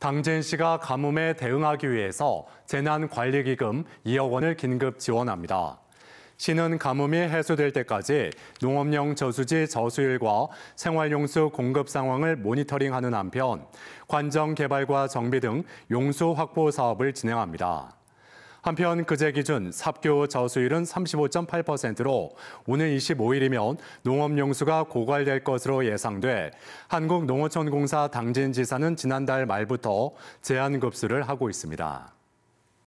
당진 시가 가뭄에 대응하기 위해서 재난관리기금 2억 원을 긴급 지원합니다. 시는 가뭄이 해소될 때까지 농업용 저수지 저수율과 생활용수 공급 상황을 모니터링하는 한편 관정 개발과 정비 등 용수 확보 사업을 진행합니다. 한편 그제 기준 삽교 저수율은 35.8%로 오늘 25일이면 농업용수가 고갈될 것으로 예상돼 한국농어촌공사 당진지사는 지난달 말부터 제한급수를 하고 있습니다.